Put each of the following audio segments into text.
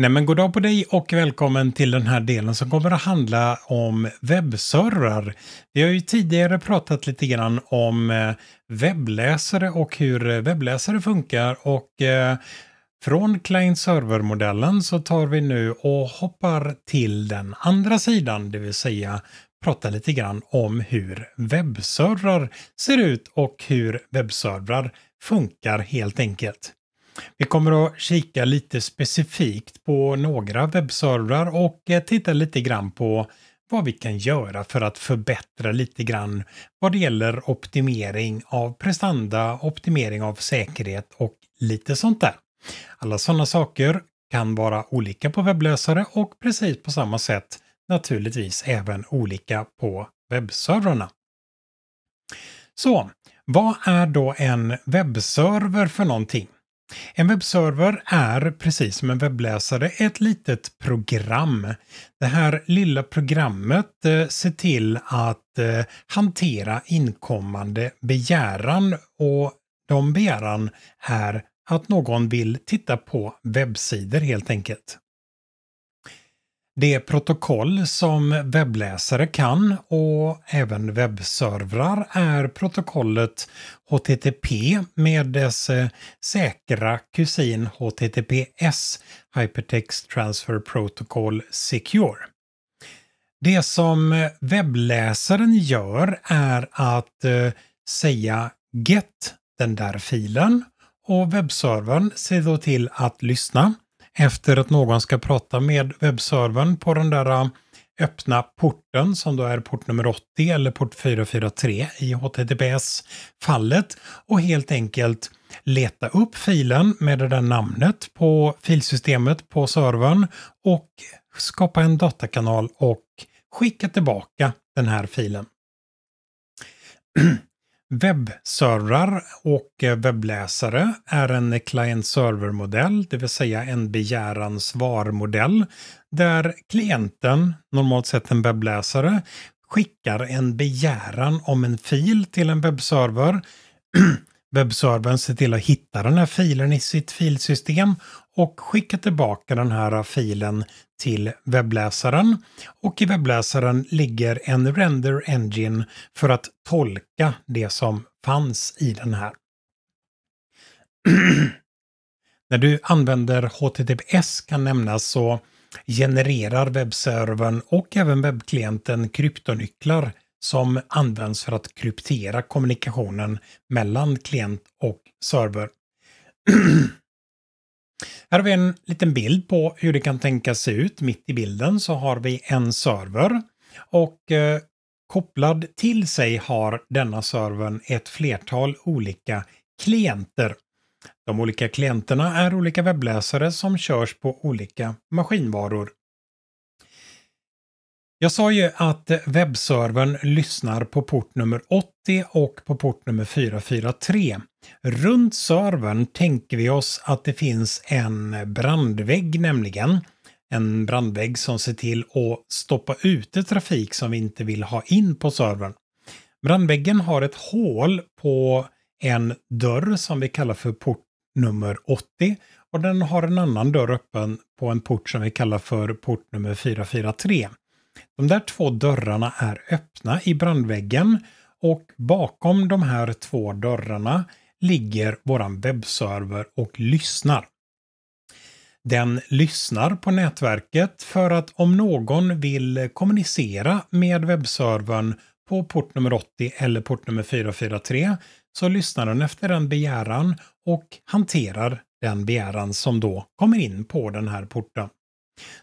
Nej men god på dig och välkommen till den här delen som kommer att handla om webbservrar. Vi har ju tidigare pratat lite grann om eh, webbläsare och hur webbläsare funkar och eh, från client-server-modellen så tar vi nu och hoppar till den andra sidan, det vill säga prata lite grann om hur webbservrar ser ut och hur webbservrar funkar helt enkelt. Vi kommer att kika lite specifikt på några webbservrar och eh, titta lite grann på vad vi kan göra för att förbättra lite grann vad det gäller optimering av prestanda, optimering av säkerhet och lite sånt där. Alla sådana saker kan vara olika på webblösare och precis på samma sätt naturligtvis även olika på webbservrarna. Så vad är då en webbserver för någonting? En webbserver är, precis som en webbläsare, ett litet program. Det här lilla programmet eh, ser till att eh, hantera inkommande begäran och de begäran är att någon vill titta på webbsidor helt enkelt. Det protokoll som webbläsare kan och även webbservrar är protokollet HTTP med dess eh, säkra kusin HTTPS, Hypertext Transfer Protocol Secure. Det som webbläsaren gör är att eh, säga get den där filen och webbservern ser då till att lyssna efter att någon ska prata med webbservern på den där äh, öppna porten som då är port nummer 80 eller port 443 i HTTPS-fallet och helt enkelt leta upp filen med det där namnet på filsystemet på servern och skapa en datakanal och skicka tillbaka den här filen. Webbservrar och webbläsare är en client-server-modell, det vill säga en begäran-svar-modell, där klienten, normalt sett en webbläsare, skickar en begäran om en fil till en webbserver. webbservern ser till att hitta den här filen i sitt filsystem och skicka tillbaka den här filen till webbläsaren. Och i webbläsaren ligger en render engine för att tolka det som fanns i den här. När du använder HTTPS kan nämnas så genererar webbservern och även webbklienten kryptonycklar som används för att kryptera kommunikationen mellan klient och server. Här har vi en liten bild på hur det kan tänkas se ut. Mitt i bilden så har vi en server och eh, kopplad till sig har denna servern ett flertal olika klienter. De olika klienterna är olika webbläsare som körs på olika maskinvaror. Jag sa ju att webbservern lyssnar på port nummer 80 och på port nummer 443. Runt servern tänker vi oss att det finns en brandvägg nämligen. En brandvägg som ser till att stoppa ute trafik som vi inte vill ha in på servern. Brandväggen har ett hål på en dörr som vi kallar för port nummer 80 och den har en annan dörr öppen på en port som vi kallar för port nummer 443. De där två dörrarna är öppna i brandväggen och bakom de här två dörrarna ligger våran webbserver och lyssnar. Den lyssnar på nätverket för att om någon vill kommunicera med webbservern på port nummer 80 eller port nummer 443 så lyssnar den efter den begäran och hanterar den begäran som då kommer in på den här porten.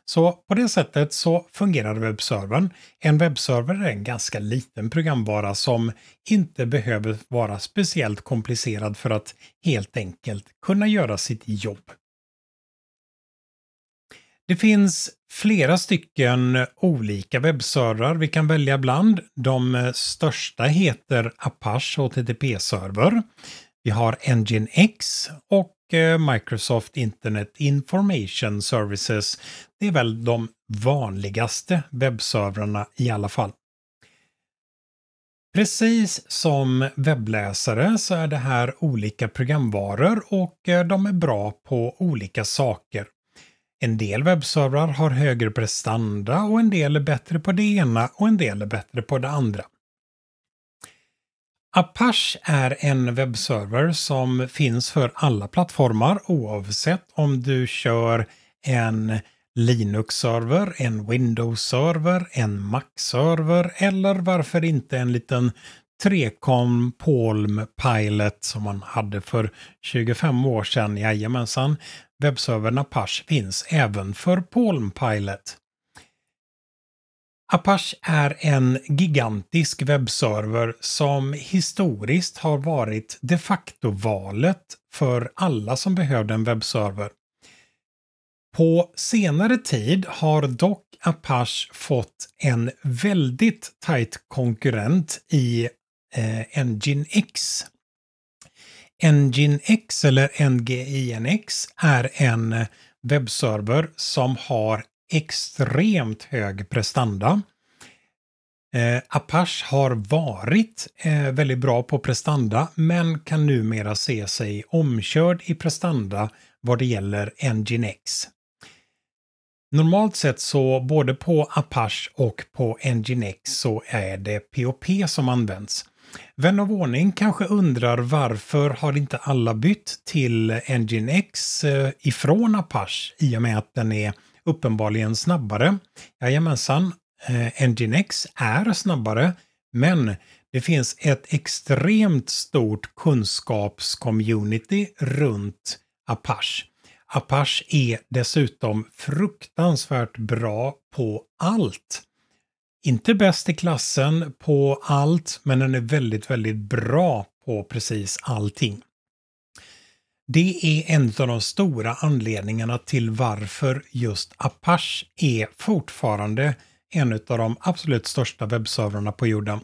Så på det sättet så fungerar webbservern. En webbserver är en ganska liten programvara som inte behöver vara speciellt komplicerad för att helt enkelt kunna göra sitt jobb. Det finns flera stycken olika webbservrar vi kan välja bland. De största heter Apache HTTP-server. Vi har Nginx och Eh, Microsoft Internet Information Services. Det är väl de vanligaste webbservrarna i alla fall. Precis som webbläsare så är det här olika programvaror och eh, de är bra på olika saker. En del webbservrar har högre prestanda och en del är bättre på det ena och en del är bättre på det andra. Apache är en webbserver som finns för alla plattformar oavsett om du kör en Linux-server, en Windows-server, en Mac-server eller varför inte en liten Trecom Palm Pilot som man hade för 25 år sedan. Jajamensan, webbservern Apache finns även för Palm Pilot. Apache är en gigantisk webbserver som historiskt har varit de facto-valet för alla som behövde en webbserver. På senare tid har dock Apache fått en väldigt tajt konkurrent i eh, Engine X. Engine X eller NGINX är en webbserver som har extremt hög prestanda. Eh, Apache har varit eh, väldigt bra på prestanda men kan numera se sig omkörd i prestanda vad det gäller Nginx. Normalt sett så både på Apache och på Nginx så är det POP som används. Vän av ordning kanske undrar varför har inte alla bytt till Nginx eh, ifrån Apache i och med att den är uppenbarligen snabbare. Jajamensan, eh, Nginx är snabbare, men det finns ett extremt stort kunskapscommunity runt Apache. Apache är dessutom fruktansvärt bra på allt. Inte bäst i klassen på allt, men den är väldigt, väldigt bra på precis allting. Det är en av de stora anledningarna till varför just Apache är fortfarande en av de absolut största webbservrarna på jorden.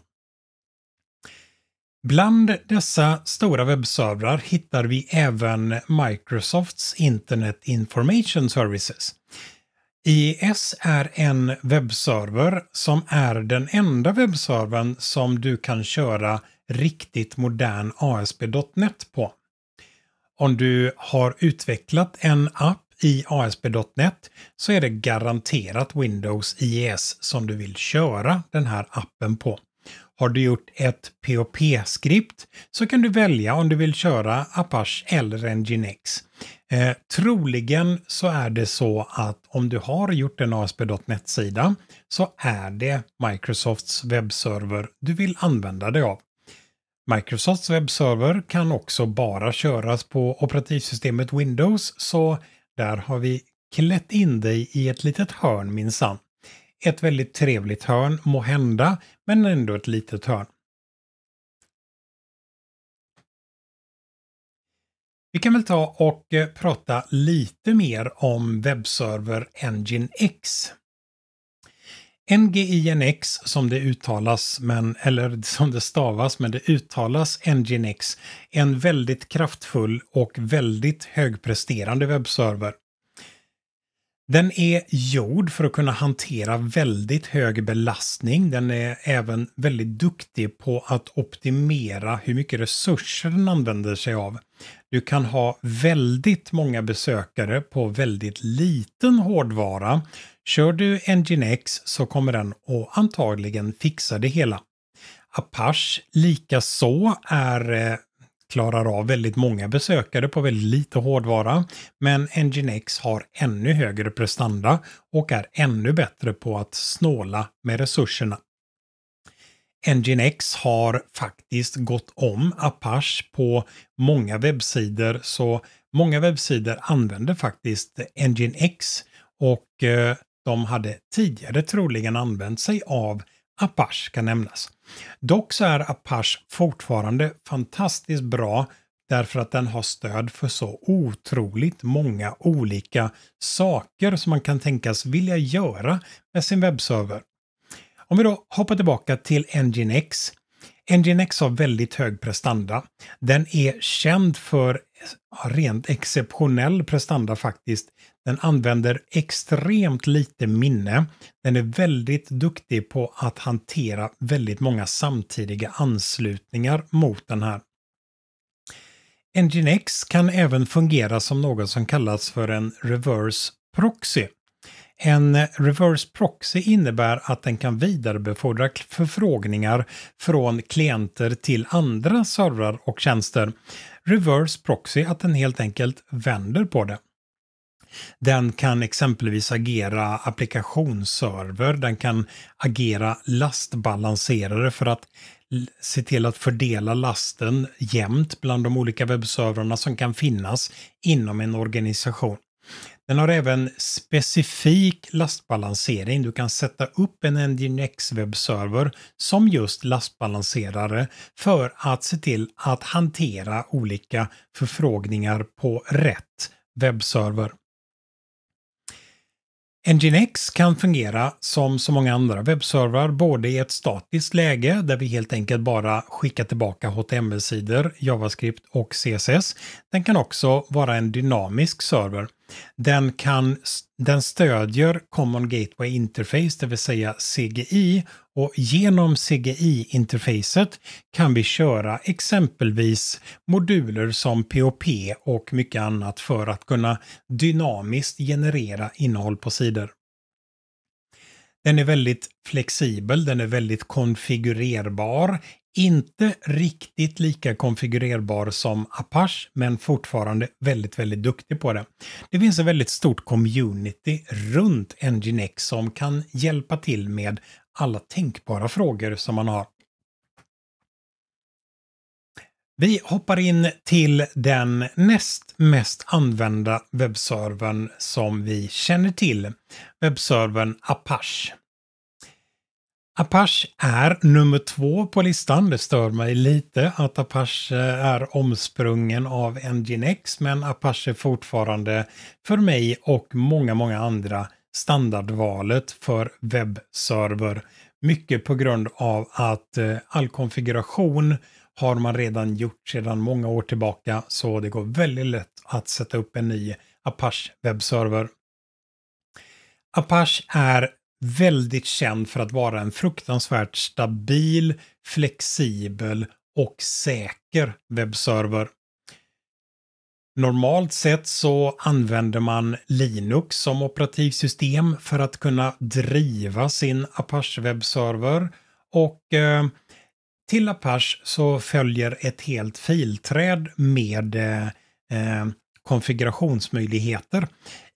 Bland dessa stora webbservrar hittar vi även Microsofts Internet Information Services. IIS är en webbserver som är den enda webbservern som du kan köra riktigt modern ASP.NET på. Om du har utvecklat en app i ASP.NET så är det garanterat Windows IES som du vill köra den här appen på. Har du gjort ett POP-skript så kan du välja om du vill köra Apache eller Nginx. Eh, troligen så är det så att om du har gjort en ASP.NET-sida så är det Microsofts webbserver du vill använda dig av. Microsofts webbserver kan också bara köras på operativsystemet Windows, så där har vi klätt in dig i ett litet hörn minsann. Ett väldigt trevligt hörn må hända, men ändå ett litet hörn. Vi kan väl ta och eh, prata lite mer om webbserver Engine X. NGINX som det uttalas, men, eller som det stavas, men det uttalas NGINX, en väldigt kraftfull och väldigt högpresterande webbserver. Den är gjord för att kunna hantera väldigt hög belastning. Den är även väldigt duktig på att optimera hur mycket resurser den använder sig av. Du kan ha väldigt många besökare på väldigt liten hårdvara Kör du Nginx så kommer den att antagligen fixa det hela. Apache likaså är eh, klarar av väldigt många besökare på väldigt lite hårdvara, men Nginx har ännu högre prestanda och är ännu bättre på att snåla med resurserna. Nginx har faktiskt gått om Apache på många webbsidor, så många webbsidor använder faktiskt Nginx och eh, de hade tidigare troligen använt sig av Apache kan nämnas. Dock så är Apache fortfarande fantastiskt bra därför att den har stöd för så otroligt många olika saker som man kan tänkas vilja göra med sin webbserver. Om vi då hoppar tillbaka till Nginx. Nginx har väldigt hög prestanda. Den är känd för har rent exceptionell prestanda faktiskt. Den använder extremt lite minne. Den är väldigt duktig på att hantera väldigt många samtidiga anslutningar mot den här. Nginx kan även fungera som något som kallas för en reverse proxy. En reverse proxy innebär att den kan vidarebefordra förfrågningar från klienter till andra servrar och tjänster. Reverse proxy att den helt enkelt vänder på det. Den kan exempelvis agera applikationsserver, den kan agera lastbalanserare för att se till att fördela lasten jämnt bland de olika webbservrarna som kan finnas inom en organisation. Den har även specifik lastbalansering. Du kan sätta upp en Nginx webbserver som just lastbalanserare för att se till att hantera olika förfrågningar på rätt webbserver. Nginx kan fungera som så många andra webbservrar, både i ett statiskt läge där vi helt enkelt bara skickar tillbaka HTML-sidor, JavaScript och CSS. Den kan också vara en dynamisk server den, kan, den stödjer Common Gateway Interface, det vill säga CGI. Och genom CGI-interfacet kan vi köra exempelvis moduler som POP och mycket annat för att kunna dynamiskt generera innehåll på sidor. Den är väldigt flexibel, den är väldigt konfigurerbar inte riktigt lika konfigurerbar som Apache, men fortfarande väldigt, väldigt duktig på det. Det finns ett väldigt stort community runt Nginx som kan hjälpa till med alla tänkbara frågor som man har. Vi hoppar in till den näst mest använda webbservern som vi känner till, webbservern Apache. Apache är nummer två på listan. Det stör mig lite att Apache eh, är omsprungen av Nginx, men Apache är fortfarande för mig och många, många andra standardvalet för webbserver. Mycket på grund av att eh, all konfiguration har man redan gjort sedan många år tillbaka, så det går väldigt lätt att sätta upp en ny Apache webbserver. Apache är väldigt känd för att vara en fruktansvärt stabil, flexibel och säker webbserver. Normalt sett så använder man Linux som operativsystem för att kunna driva sin Apache webbserver och eh, till Apache så följer ett helt filträd med eh, eh konfigurationsmöjligheter.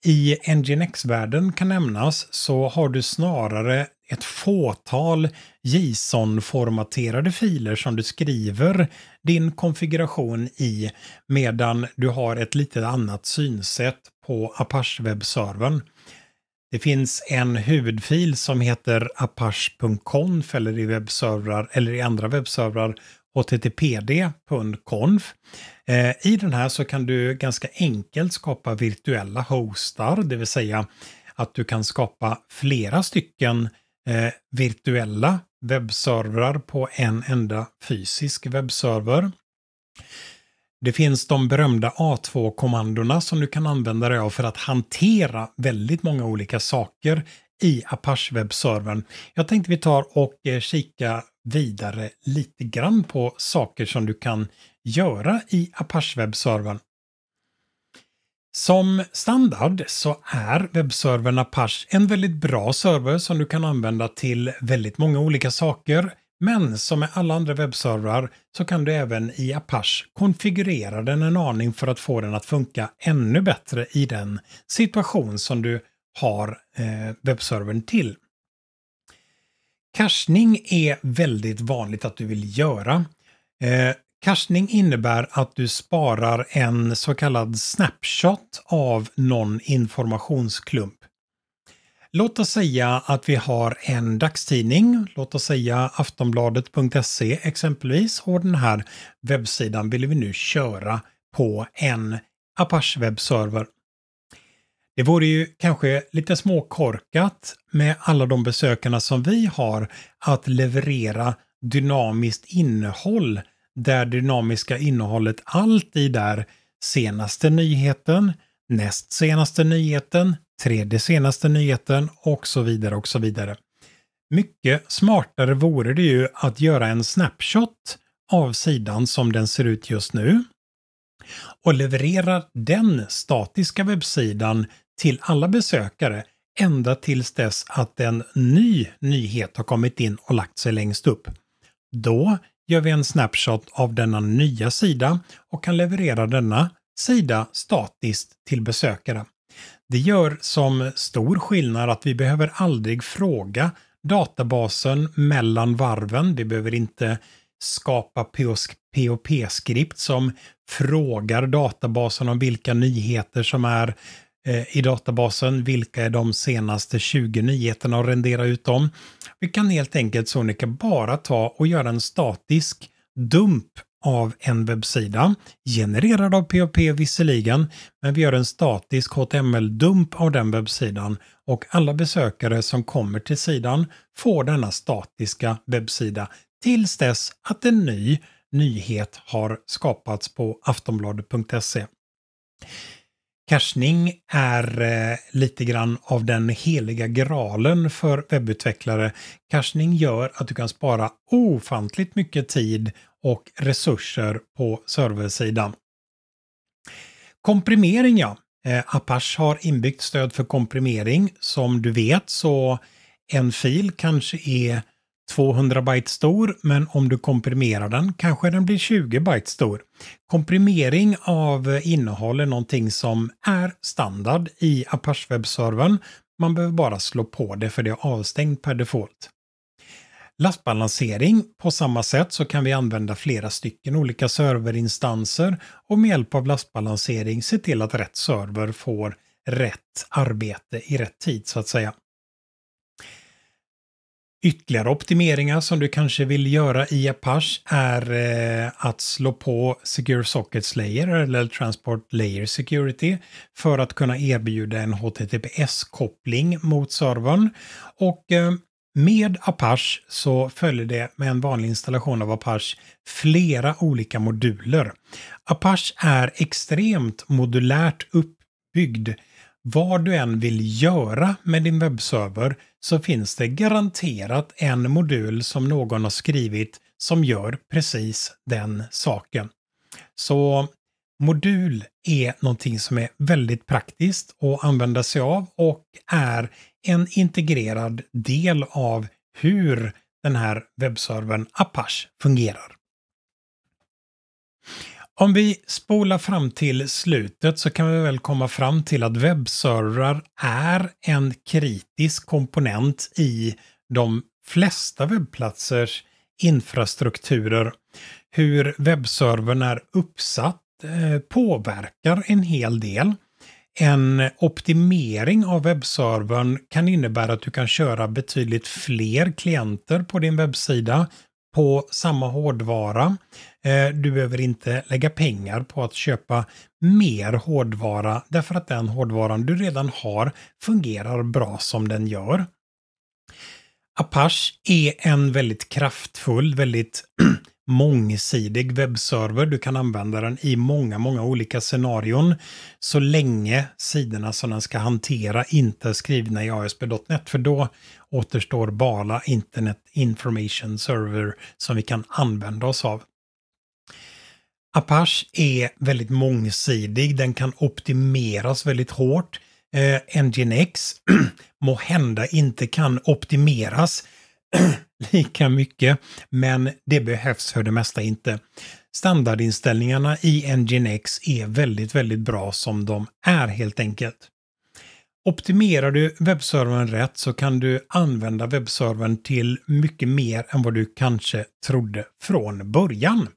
I NGINX-världen kan nämnas så har du snarare ett fåtal JSON-formaterade filer som du skriver din konfiguration i medan du har ett lite annat synsätt på Apache webbservern. Det finns en huvudfil som heter apache.conf eller i webbservrar eller i andra webbservrar httpd.conf Eh, I den här så kan du ganska enkelt skapa virtuella hostar, det vill säga att du kan skapa flera stycken eh, virtuella webbservrar på en enda fysisk webbserver. Det finns de berömda A2-kommandona som du kan använda dig av för att hantera väldigt många olika saker i Apache-webbservern. Jag tänkte vi tar och eh, kika vidare lite grann på saker som du kan göra i Apache webbservern. Som standard så är webbservern Apache en väldigt bra server som du kan använda till väldigt många olika saker. Men som med alla andra webbservrar så kan du även i Apache konfigurera den en aning för att få den att funka ännu bättre i den situation som du har eh, webbservern till. Cachning är väldigt vanligt att du vill göra. Eh, Cachning innebär att du sparar en så kallad snapshot av någon informationsklump. Låt oss säga att vi har en dagstidning, låt oss säga aftonbladet.se exempelvis och den här webbsidan vill vi nu köra på en Apache webbserver. Det vore ju kanske lite småkorkat med alla de besökarna som vi har att leverera dynamiskt innehåll där dynamiska innehållet alltid är senaste nyheten, näst senaste nyheten, tredje senaste nyheten och så vidare och så vidare. Mycket smartare vore det ju att göra en snapshot av sidan som den ser ut just nu och leverera den statiska webbsidan till alla besökare ända tills dess att en ny nyhet har kommit in och lagt sig längst upp. Då gör vi en snapshot av denna nya sida och kan leverera denna sida statiskt till besökare. Det gör som stor skillnad att vi behöver aldrig fråga databasen mellan varven. Vi behöver inte skapa POP-skript som frågar databasen om vilka nyheter som är Eh, i databasen. Vilka är de senaste 20 nyheterna och rendera ut dem? Vi kan helt enkelt Sonica bara ta och göra en statisk dump av en webbsida, genererad av POP visserligen, men vi gör en statisk HTML-dump av den webbsidan och alla besökare som kommer till sidan får denna statiska webbsida tills dess att en ny nyhet har skapats på aftonbladet.se. Cashning är eh, lite grann av den heliga graalen för webbutvecklare. Cashning gör att du kan spara ofantligt mycket tid och resurser på serversidan. Komprimering ja. Eh, Apache har inbyggt stöd för komprimering. Som du vet så en fil kanske är 200 byte stor, men om du komprimerar den kanske den blir 20 byte stor. Komprimering av innehåll är någonting som är standard i Apache webbservern. Man behöver bara slå på det för det är avstängt per default. Lastbalansering, på samma sätt så kan vi använda flera stycken olika serverinstanser och med hjälp av lastbalansering se till att rätt server får rätt arbete i rätt tid så att säga. Ytterligare optimeringar som du kanske vill göra i Apache är eh, att slå på Secure Sockets Layer eller Transport Layer Security för att kunna erbjuda en HTTPS-koppling mot servern. Och eh, med Apache så följer det med en vanlig installation av Apache flera olika moduler. Apache är extremt modulärt uppbyggd vad du än vill göra med din webbserver så finns det garanterat en modul som någon har skrivit som gör precis den saken. Så modul är någonting som är väldigt praktiskt att använda sig av och är en integrerad del av hur den här webbservern Apache fungerar. Om vi spolar fram till slutet så kan vi väl komma fram till att webbservrar är en kritisk komponent i de flesta webbplatsers infrastrukturer. Hur webbservern är uppsatt eh, påverkar en hel del. En optimering av webbservern kan innebära att du kan köra betydligt fler klienter på din webbsida på samma hårdvara. Eh, du behöver inte lägga pengar på att köpa mer hårdvara därför att den hårdvaran du redan har fungerar bra som den gör. Apache är en väldigt kraftfull, väldigt mångsidig webbserver. Du kan använda den i många, många olika scenarion så länge sidorna som den ska hantera inte är skrivna i ASP.NET för då återstår bara Internet Information Server som vi kan använda oss av. Apache är väldigt mångsidig, den kan optimeras väldigt hårt. Eh, Nginx må hända inte kan optimeras lika mycket, men det behövs för det mesta inte. Standardinställningarna i Nginx är väldigt, väldigt bra som de är helt enkelt. Optimerar du webbservern rätt så kan du använda webbservern till mycket mer än vad du kanske trodde från början.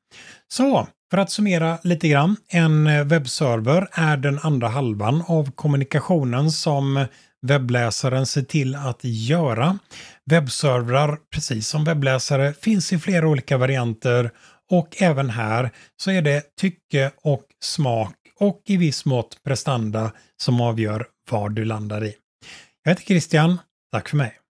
Så för att summera lite grann, en webbserver är den andra halvan av kommunikationen som webbläsaren ser till att göra. Webbservrar, precis som webbläsare, finns i flera olika varianter och även här så är det tycke och smak och i viss mått prestanda som avgör vad du landar i. Jag heter Christian, tack för mig.